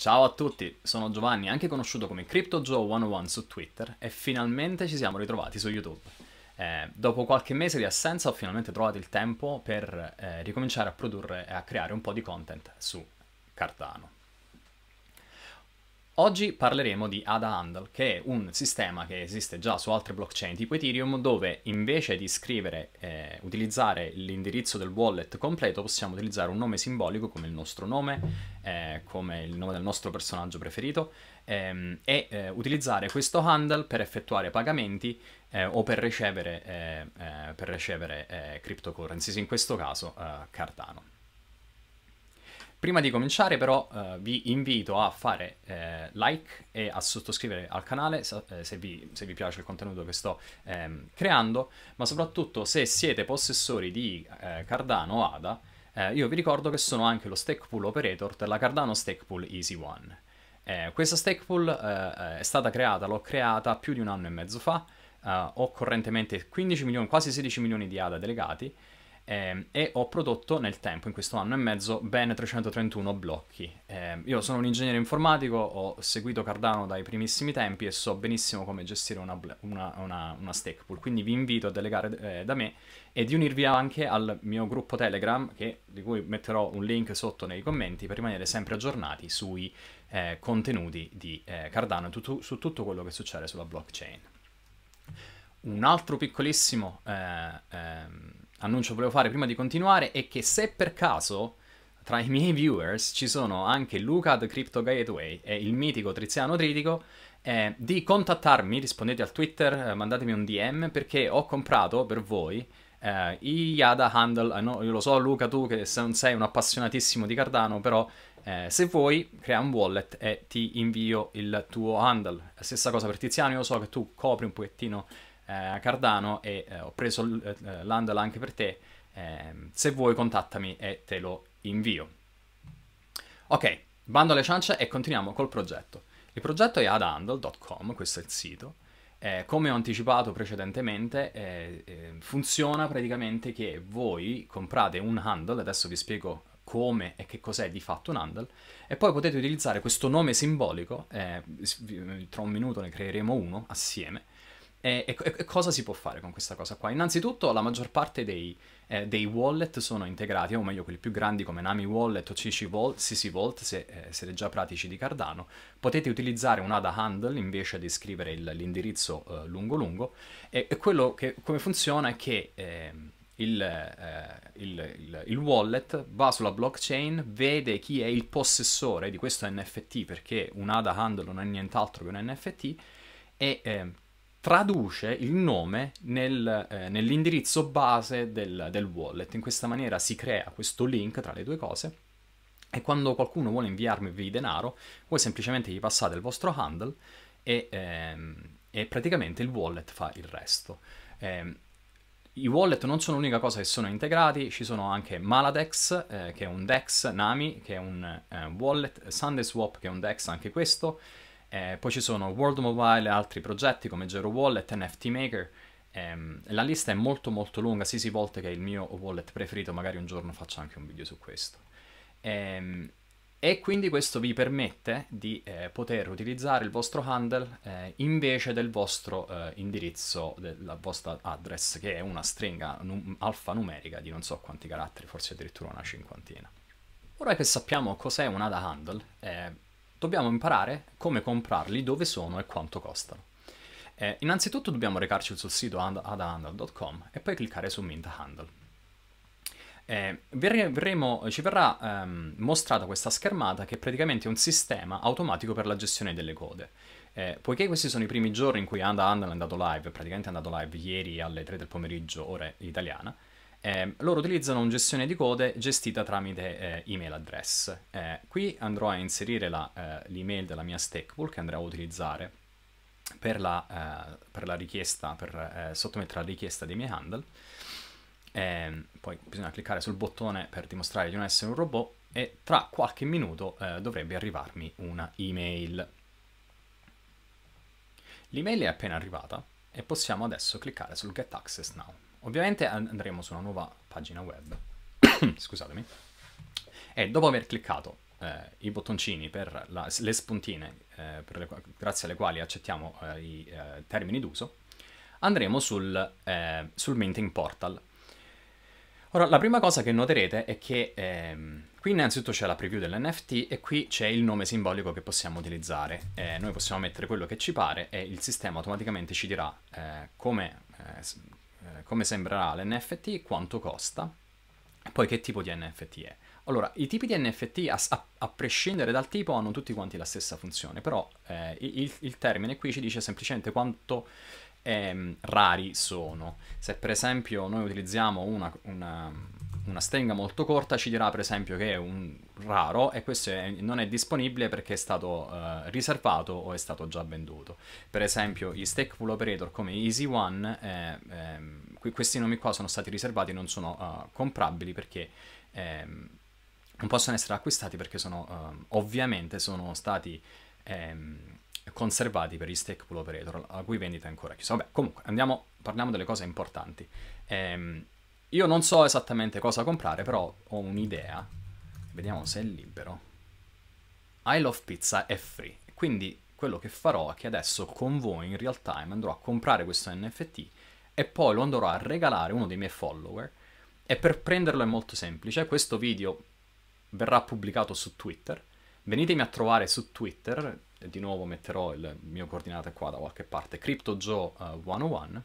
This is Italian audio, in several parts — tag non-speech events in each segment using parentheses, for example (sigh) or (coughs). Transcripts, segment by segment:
Ciao a tutti, sono Giovanni, anche conosciuto come CryptoJoe101 su Twitter e finalmente ci siamo ritrovati su YouTube. Eh, dopo qualche mese di assenza ho finalmente trovato il tempo per eh, ricominciare a produrre e a creare un po' di content su Cardano. Oggi parleremo di ADA Handle, che è un sistema che esiste già su altre blockchain tipo Ethereum, dove invece di scrivere, eh, utilizzare l'indirizzo del wallet completo, possiamo utilizzare un nome simbolico come il nostro nome, eh, come il nome del nostro personaggio preferito, ehm, e eh, utilizzare questo handle per effettuare pagamenti eh, o per ricevere, eh, eh, per ricevere cryptocurrencies, in questo caso Cardano. Prima di cominciare però eh, vi invito a fare eh, like e a sottoscrivere al canale eh, se, vi, se vi, piace il contenuto che sto ehm, creando, ma soprattutto se siete possessori di eh, Cardano o ADA, eh, io vi ricordo che sono anche lo stake pool operator della Cardano Stake Pool Easy One. questa stake pool è stata creata, l'ho creata più di un anno e mezzo fa, ho correntemente 15 milioni, quasi 16 milioni di ADA delegati, eh, e ho prodotto nel tempo, in questo anno e mezzo, ben 331 blocchi. Eh, io sono un ingegnere informatico, ho seguito Cardano dai primissimi tempi e so benissimo come gestire una, una, una, una stake pool, quindi vi invito a delegare eh, da me e di unirvi anche al mio gruppo Telegram, che, di cui metterò un link sotto nei commenti per rimanere sempre aggiornati sui eh, contenuti di eh, Cardano e tutto, su tutto quello che succede sulla blockchain. Un altro piccolissimo... Eh, ehm, annuncio volevo fare prima di continuare è che se per caso tra i miei viewers ci sono anche Luca The Crypto Gateway e il mitico Triziano Tritico, eh, di contattarmi, rispondete al Twitter, eh, mandatemi un DM perché ho comprato per voi eh, i Yada Handle, eh, no, io lo so Luca tu che non sei un appassionatissimo di Cardano, però eh, se vuoi crea un wallet e ti invio il tuo handle. Stessa cosa per Tiziano, io so che tu copri un pochettino eh, a Cardano e eh, ho preso l'handle eh, anche per te. Ehm, se vuoi contattami e te lo invio. Ok, bando alle ciance e continuiamo col progetto. Il progetto è ad handle.com, questo è il sito. Eh, come ho anticipato precedentemente, eh, eh, funziona praticamente che voi comprate un handle, adesso vi spiego come e che cos'è di fatto un handle, e poi potete utilizzare questo nome simbolico, tra un minuto ne creeremo uno assieme, eh, e, e, e, cosa si può fare con questa cosa qua? Innanzitutto la maggior parte dei, eh, dei wallet sono integrati, o meglio quelli più grandi come Nami Wallet o CC Vault, CC Vault se eh, siete già pratici di Cardano, potete utilizzare un ADA handle invece di scrivere il, l'indirizzo eh, lungo lungo e, e quello che come funziona è che... Ehm, il, eh, il, il, il, wallet va sulla blockchain, vede chi è il possessore di questo NFT, perché un ADA handle non è nient'altro che un NFT, e eh, traduce il nome nel, eh, nell'indirizzo base del, del wallet. In questa maniera si crea questo link tra le due cose e quando qualcuno vuole inviarvi denaro, voi semplicemente gli passate il vostro handle e, ehm, e praticamente il wallet fa il resto. Eh, i wallet non sono l'unica cosa che sono integrati, ci sono anche Maladex, eh, che è un DEX, Nami, che è un eh, wallet, SundaySwap, che è un DEX anche questo, eh, poi ci sono World Mobile e altri progetti come Zero Wallet, NFT Maker. Ehm, la lista è molto molto lunga, si si volte che è il mio wallet preferito, magari un giorno faccio anche un video su questo. Ehm, e quindi questo vi permette di eh, poter utilizzare il vostro handle eh, invece del vostro eh, indirizzo, della vostra address, che è una stringa num- alfanumerica di non so quanti caratteri, forse addirittura una cinquantina. Ora che sappiamo cos'è un ADA handle, eh, dobbiamo imparare come comprarli, dove sono e quanto costano. Eh, innanzitutto dobbiamo recarci sul sito adahandle.com e poi cliccare su Mint Handle. Eh, verremo, ci verrà ehm, mostrata questa schermata che è praticamente un sistema automatico per la gestione delle code. Eh, poiché questi sono i primi giorni in cui Anda Handle è andato live, praticamente è andato live ieri alle 3 del pomeriggio, ora italiana, eh, loro utilizzano un gestione di code gestita tramite eh, email address. Eh, qui andrò a inserire eh, l'email della mia stake che andrò a utilizzare per la, eh, per la richiesta, per eh, sottomettere la richiesta dei miei handle. Ehm, poi bisogna cliccare sul bottone per dimostrare di non essere un robot e tra qualche minuto dovrebbe arrivarmi una email. L'email è appena arrivata e possiamo adesso cliccare sul Get Access Now. Ovviamente andremo su una nuova pagina web, (coughs) scusatemi, e dopo aver cliccato eh, i bottoncini per la, le spuntine eh, per le, grazie alle quali accettiamo eh, i eh, termini d'uso, andremo sul, eh, sul, minting portal. Ora, la prima cosa che noterete è che ehm, qui innanzitutto c'è la preview dell'NFT e qui c'è il nome simbolico che possiamo utilizzare. Eh, noi possiamo mettere quello che ci pare e il sistema automaticamente ci dirà come, eh, come sembrerà l'NFT, quanto costa e poi che tipo di NFT è. Allora, i tipi di NFT, a, a, a, prescindere dal tipo, hanno tutti quanti la stessa funzione, però eh, il, il, termine qui ci dice semplicemente quanto eh, rari sono. Se per esempio noi utilizziamo una, una una stringa molto corta ci dirà per esempio che è un raro e questo è, non è disponibile perché è stato uh, riservato o è stato già venduto. Per esempio gli i pool Operator come Easy One, eh, eh, questi nomi qua sono stati riservati e non sono uh, comprabili perché eh, non possono essere acquistati perché sono uh, ovviamente sono stati ehm, conservati per gli Stack Pool Operator, la cui vendita è ancora chiusa. Vabbè, comunque, andiamo, parliamo delle cose importanti. Ehm, io non so esattamente cosa comprare, però ho un'idea. Vediamo se è libero. I Love Pizza è free, quindi quello che farò è che adesso con voi in real time andrò a comprare questo NFT e poi lo andrò a regalare a uno dei miei follower. E per prenderlo è molto semplice, questo video verrà pubblicato su Twitter. Venitemi a trovare su Twitter, di nuovo metterò il mio coordinate qua da qualche parte, CryptoJoe101 eh,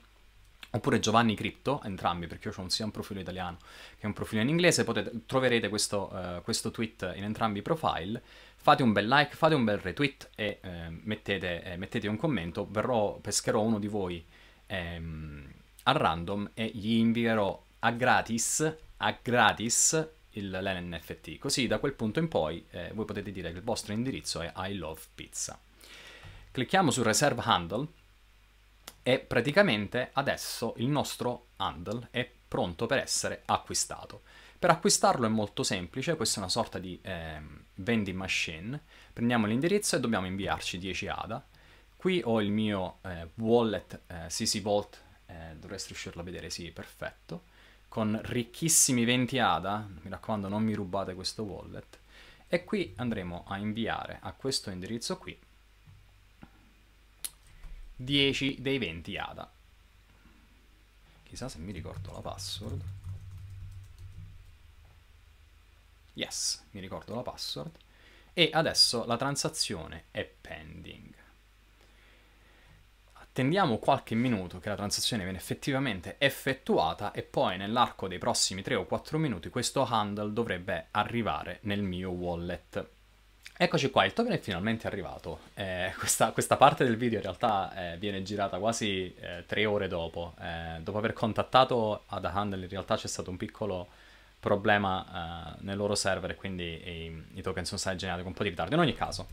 oppure Giovanni Crypto, entrambi, perché io ho sia un profilo italiano che un profilo in inglese, potete, troverete questo, uh, questo, tweet in entrambi i profile, fate un bel like, fate un bel retweet e eh, mettete, eh, mettete, un commento, verrò, pescherò uno di voi ehm, a random e gli invierò a gratis, a gratis il, l'NFT, così da quel punto in poi eh, voi potete dire che il vostro indirizzo è I love pizza. Clicchiamo su Reserve Handle, e praticamente adesso il nostro handle è pronto per essere acquistato. Per acquistarlo è molto semplice, questa è una sorta di eh, vending machine, prendiamo l'indirizzo e dobbiamo inviarci 10 ADA. Qui ho il mio eh, wallet eh, CC Vault, eh, dovreste riuscirlo a vedere, sì, perfetto, con ricchissimi 20 ADA, mi raccomando non mi rubate questo wallet, e qui andremo a inviare a questo indirizzo qui 10 dei 20 ADA. Chissà se mi ricordo la password. Yes, mi ricordo la password. E adesso la transazione è pending. Attendiamo qualche minuto che la transazione viene effettivamente effettuata e poi nell'arco dei prossimi 3 o 4 minuti questo handle dovrebbe arrivare nel mio wallet. Eccoci qua, il token è finalmente arrivato. Eh, questa, questa, parte del video in realtà eh, viene girata quasi eh, tre ore dopo. Eh, dopo aver contattato Ada Handle in realtà c'è stato un piccolo problema eh, nel loro server e quindi i, i, token sono stati generati con un po' di ritardo. In ogni caso,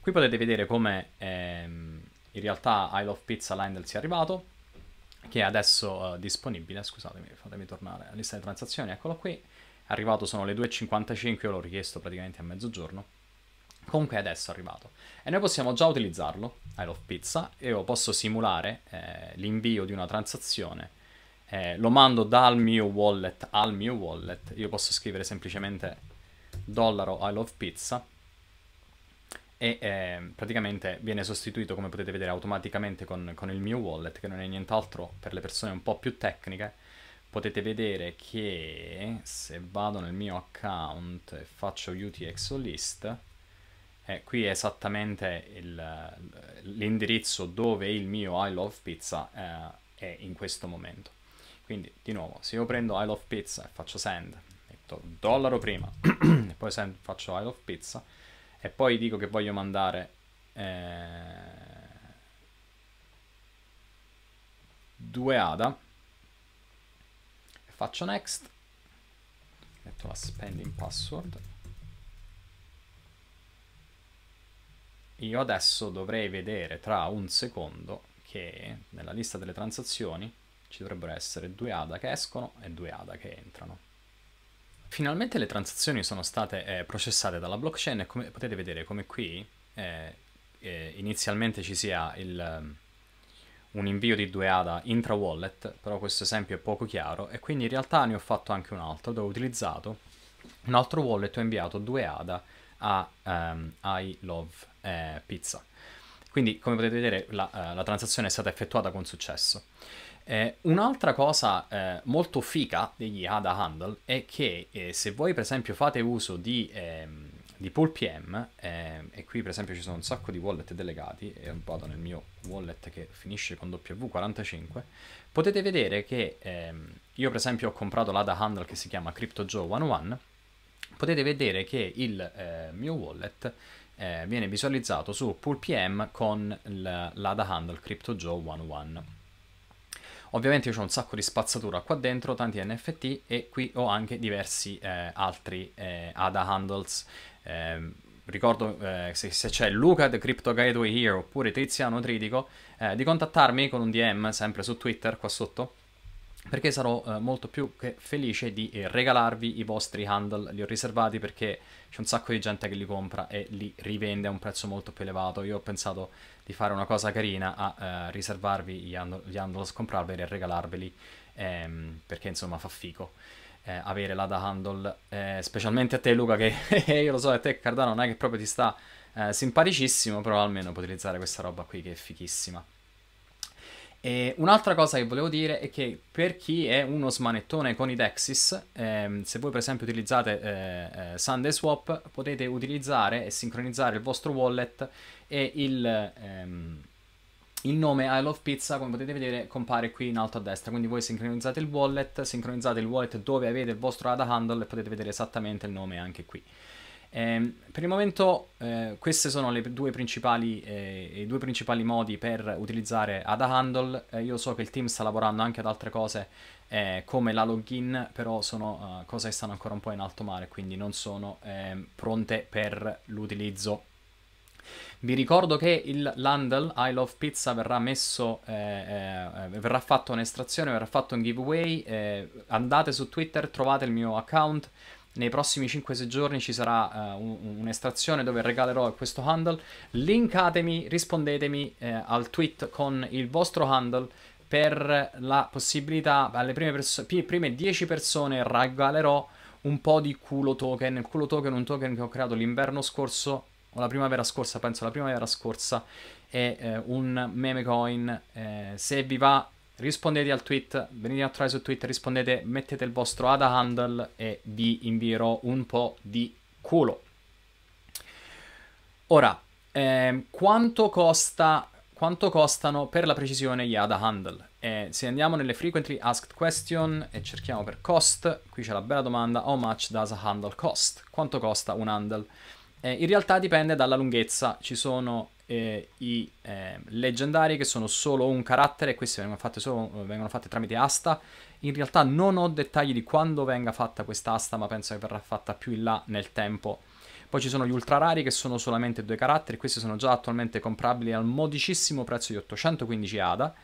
qui potete vedere come ehm, in realtà I Love Pizza Lindel sia arrivato, che è adesso eh, disponibile, scusatemi, fatemi tornare alla lista di transazioni, eccolo qui. è Arrivato sono le 2.55, io l'ho richiesto praticamente a mezzogiorno Comunque adesso è arrivato. E noi possiamo già utilizzarlo, I love pizza, io posso simulare eh, l'invio di una transazione, eh, lo mando dal mio wallet al mio wallet, io posso scrivere semplicemente dollaro I love pizza e eh, praticamente viene sostituito come potete vedere automaticamente con, con, il mio wallet che non è nient'altro per le persone un po' più tecniche potete vedere che se vado nel mio account e faccio UTXO list eh, qui è esattamente il, l'indirizzo dove il mio I love pizza eh, è in questo momento. Quindi, di nuovo, se io prendo I love pizza e faccio send, metto dollaro prima, (clears throat) e poi send, faccio I love pizza, e poi dico che voglio mandare... Eh, due ADA faccio next metto la spending password io adesso dovrei vedere tra un secondo che nella lista delle transazioni ci dovrebbero essere due ADA che escono e due ADA che entrano. Finalmente le transazioni sono state eh, processate dalla blockchain e come potete vedere come qui eh, eh, inizialmente ci sia il, ehm, un invio di due ADA intra wallet, però questo esempio è poco chiaro e quindi in realtà ne ho fatto anche un altro dove ho utilizzato un altro wallet e ho inviato due ADA a um, I Love eh, Pizza. Quindi come potete vedere la, eh, la, transazione è stata effettuata con successo. Eh, un'altra cosa eh, molto fica degli ADA handle è che eh, se voi per esempio fate uso di, ehm, di Pool PM, ehm, e qui per esempio ci sono un sacco di wallet delegati, e vado nel mio wallet che finisce con W45, potete vedere che io per esempio ho comprato l'ADA handle che si chiama CryptoJoe 101, potete vedere che il eh, mio wallet eh, viene visualizzato su PoolPM con l'ADA handle CryptoJoe11. Ovviamente io ho un sacco di spazzatura qua dentro, tanti NFT e qui ho anche diversi eh, altri ADA eh, handles ehm, ricordo eh, se, se c'è Luca The Crypto Gateway Here oppure Tiziano Tridico eh, di contattarmi con un DM sempre su Twitter qua sotto perché sarò eh, molto più che felice di eh, regalarvi i vostri handle, li ho riservati perché c'è un sacco di gente che li compra e li rivende a un prezzo molto più elevato. Io ho pensato di fare una cosa carina a eh, riservarvi gli handle, gli handle, comprarveli e regalarveli ehm, perché insomma fa fico. Eh, avere la da handle, eh, specialmente a te Luca che (laughs) io lo so a te Cardano non è che proprio ti sta eh, simpaticissimo però almeno puoi utilizzare questa roba qui che è fichissima e un'altra cosa che volevo dire è che per chi è uno smanettone con i Dexis, ehm, se voi per esempio utilizzate eh, eh, Sunday Swap, potete utilizzare e sincronizzare il vostro wallet e il, ehm, il nome I Love Pizza, come potete vedere, compare qui in alto a destra. Quindi voi sincronizzate il wallet, sincronizzate il wallet dove avete il vostro ADA handle e potete vedere esattamente il nome anche qui. Eh, per il momento eh, questi sono due eh, i due principali modi per utilizzare Ada Handle. Eh, io so che il team sta lavorando anche ad altre cose eh, come la login, però sono eh, cose che stanno ancora un po' in alto mare, quindi non sono ehm, pronte per l'utilizzo. Vi ricordo che il l'handle I Love Pizza verrà messo, eh, eh, verrà fatto un'estrazione, verrà fatto un giveaway. Eh, andate su Twitter, trovate il mio account, nei prossimi 5-6 giorni ci sarà uh, un'estrazione dove regalerò questo handle. Linkatemi, rispondetemi eh, al tweet con il vostro handle per la possibilità, alle prime, perso- prime 10 persone regalerò un po' di culo token. Il culo token è un token che ho creato l'inverno scorso o la primavera scorsa, penso la primavera scorsa, è eh, un meme coin. Eh, se vi va rispondete al tweet, venite a trovare su Twitter, rispondete, mettete il vostro ADA handle e vi invierò un po' di culo. Ora, eh, quanto, costa, quanto costano per la precisione gli ADA handle? Eh, se andiamo nelle frequently asked question e cerchiamo per cost, qui c'è la bella domanda, how much does a handle cost? Quanto costa un handle? Eh, in realtà dipende dalla lunghezza, ci sono eh, i eh, leggendari che sono solo un carattere, queste vengono fatte, solo, vengono fatte tramite asta. In realtà non ho dettagli di quando venga fatta questa asta, ma penso che verrà fatta più in là nel tempo. Poi ci sono gli ultra rari che sono solamente due caratteri, questi sono già attualmente comprabili al modicissimo prezzo di 815 ADA.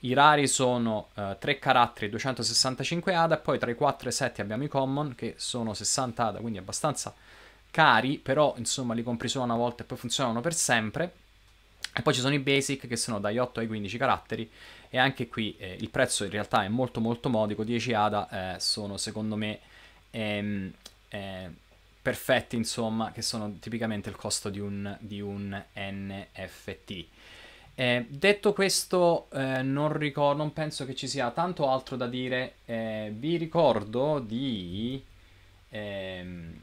I rari sono eh, 3 caratteri, 265 ADA, poi tra i 4 e i 7 abbiamo i common che sono 60 ADA, quindi abbastanza cari, però insomma li compri solo una volta e poi funzionano per sempre. E poi ci sono i basic che sono dagli 8 ai 15 caratteri e anche qui eh, il prezzo in realtà è molto molto modico, 10 ADA eh, sono secondo me ehm, eh, perfetti insomma, che sono tipicamente il costo di un, di un NFT. Eh, detto questo, eh, non, ricor- non penso che ci sia tanto altro da dire. Eh, vi ricordo di eh,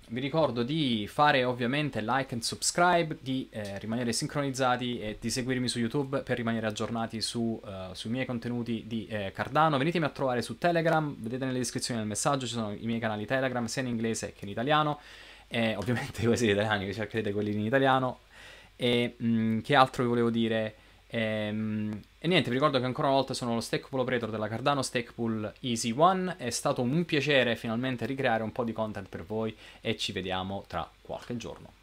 vi ricordo di fare ovviamente like and subscribe, di eh, rimanere sincronizzati e di seguirmi su YouTube per rimanere aggiornati su, uh, sui miei contenuti di eh, Cardano. Venitemi a trovare su Telegram, vedete nelle descrizioni del messaggio, ci sono i miei canali Telegram sia in inglese che in italiano. E ovviamente voi siete italiani, vi cercherete quelli in italiano. E mh, mm, che altro vi volevo dire? E, ehm, e, niente, vi ricordo che ancora una volta sono lo Stack Pool Operator della Cardano Stack Pool Easy One. È stato un piacere finalmente ricreare un po' di content per voi e ci vediamo tra qualche giorno.